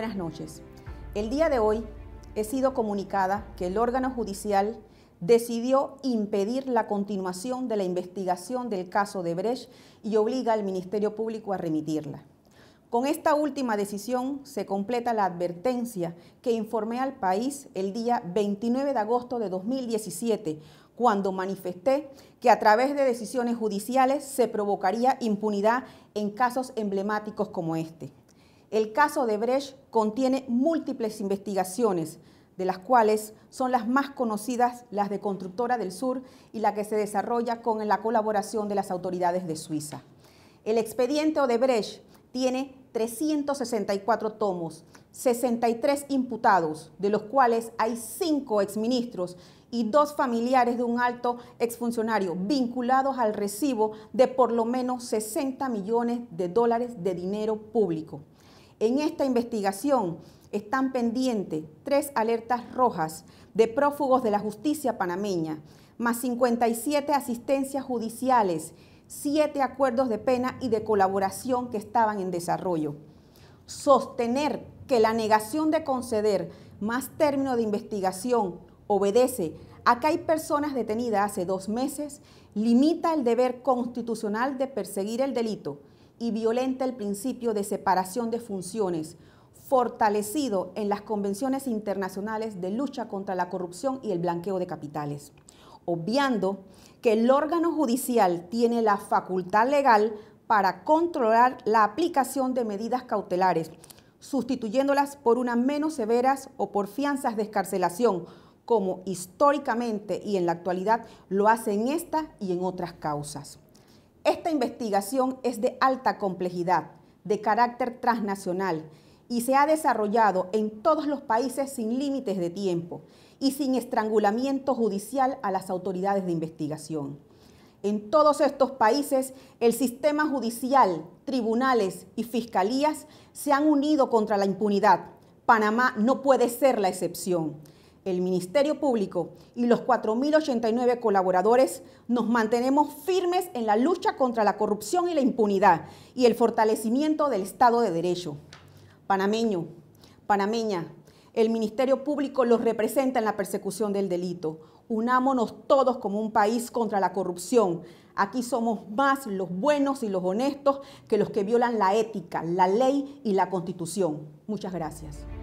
buenas noches. El día de hoy he sido comunicada que el órgano judicial decidió impedir la continuación de la investigación del caso de Brecht y obliga al Ministerio Público a remitirla. Con esta última decisión se completa la advertencia que informé al país el día 29 de agosto de 2017, cuando manifesté que a través de decisiones judiciales se provocaría impunidad en casos emblemáticos como este. El caso de Brecht contiene múltiples investigaciones, de las cuales son las más conocidas las de Constructora del Sur y la que se desarrolla con la colaboración de las autoridades de Suiza. El expediente Odebrecht tiene 364 tomos, 63 imputados, de los cuales hay 5 exministros y dos familiares de un alto exfuncionario vinculados al recibo de por lo menos 60 millones de dólares de dinero público. En esta investigación están pendientes tres alertas rojas de prófugos de la justicia panameña, más 57 asistencias judiciales, siete acuerdos de pena y de colaboración que estaban en desarrollo. Sostener que la negación de conceder más término de investigación obedece a que hay personas detenidas hace dos meses, limita el deber constitucional de perseguir el delito y violenta el principio de separación de funciones, fortalecido en las convenciones internacionales de lucha contra la corrupción y el blanqueo de capitales, obviando que el órgano judicial tiene la facultad legal para controlar la aplicación de medidas cautelares, sustituyéndolas por unas menos severas o por fianzas de escarcelación, como históricamente y en la actualidad lo hacen esta y en otras causas. Esta investigación es de alta complejidad, de carácter transnacional y se ha desarrollado en todos los países sin límites de tiempo y sin estrangulamiento judicial a las autoridades de investigación. En todos estos países, el sistema judicial, tribunales y fiscalías se han unido contra la impunidad. Panamá no puede ser la excepción el Ministerio Público y los 4.089 colaboradores nos mantenemos firmes en la lucha contra la corrupción y la impunidad y el fortalecimiento del Estado de Derecho. Panameño, panameña, el Ministerio Público los representa en la persecución del delito. Unámonos todos como un país contra la corrupción. Aquí somos más los buenos y los honestos que los que violan la ética, la ley y la constitución. Muchas gracias.